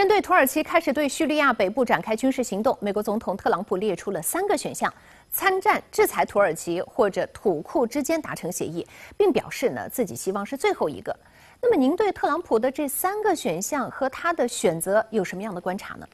针对土耳其开始对叙利亚北部展开军事行动，美国总统特朗普列出了三个选项：参战、制裁土耳其或者土库之间达成协议，并表示呢自己希望是最后一个。那么您对特朗普的这三个选项和他的选择有什么样的观察呢？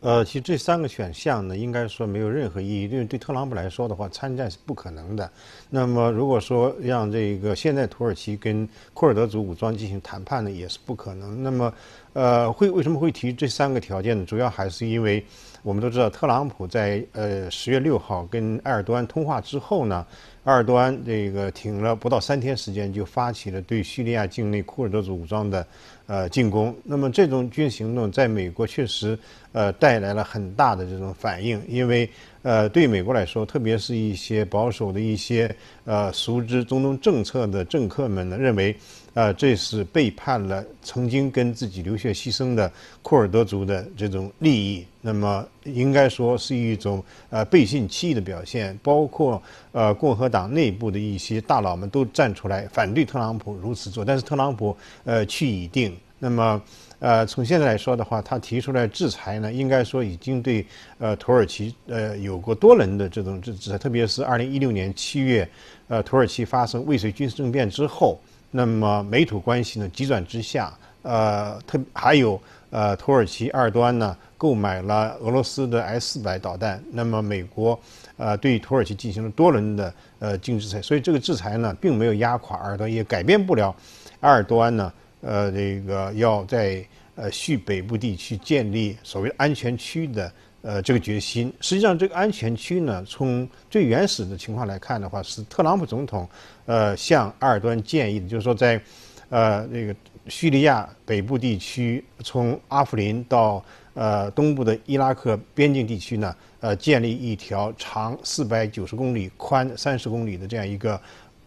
呃，其实这三个选项呢，应该说没有任何意义。因为对特朗普来说的话，参战是不可能的。那么，如果说让这个现在土耳其跟库尔德族武装进行谈判呢，也是不可能。那么，呃，会为什么会提这三个条件呢？主要还是因为。我们都知道，特朗普在呃十月六号跟埃尔多安通话之后呢，埃尔多安这个停了不到三天时间，就发起了对叙利亚境内库尔德武装的呃进攻。那么这种军事行动在美国确实呃带来了很大的这种反应，因为。呃，对美国来说，特别是一些保守的一些呃熟知中东政策的政客们呢，认为，呃，这是背叛了曾经跟自己流血牺牲的库尔德族的这种利益，那么应该说是一种呃背信弃义的表现。包括呃共和党内部的一些大佬们都站出来反对特朗普如此做，但是特朗普呃去已定。那么，呃，从现在来说的话，他提出来制裁呢，应该说已经对呃土耳其呃有过多轮的这种制裁，特别是二零一六年七月，呃，土耳其发生未遂军事政变之后，那么美土关系呢急转直下，呃，特还有呃土耳其埃尔多安呢购买了俄罗斯的 S 四百导弹，那么美国呃对土耳其进行了多轮的呃禁制裁，所以这个制裁呢并没有压垮埃尔多，也改变不了埃尔多安呢。呃，这个要在呃叙北部地区建立所谓安全区的呃这个决心，实际上这个安全区呢，从最原始的情况来看的话，是特朗普总统呃向埃尔多安建议的，就是说在呃那个叙利亚北部地区，从阿夫林到呃东部的伊拉克边境地区呢，呃建立一条长四百九十公里、宽三十公里的这样一个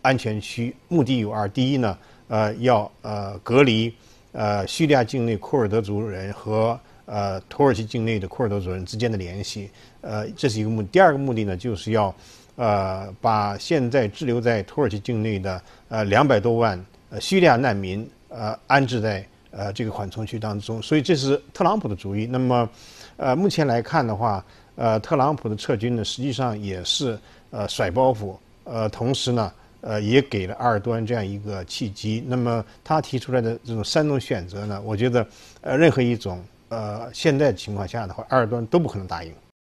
安全区，目的有二：第一呢。呃，要呃隔离呃叙利亚境内库尔德族人和呃土耳其境内的库尔德族人之间的联系，呃，这是一个目。第二个目的呢，就是要呃把现在滞留在土耳其境内的呃两百多万呃叙利亚难民呃安置在呃这个缓冲区当中。所以这是特朗普的主意。那么，呃，目前来看的话，呃，特朗普的撤军呢，实际上也是呃甩包袱，呃，同时呢。呃，也给了阿尔端这样一个契机。那么他提出来的这种三种选择呢，我觉得，呃，任何一种，呃，现在情况下的话，阿尔端都不可能答应。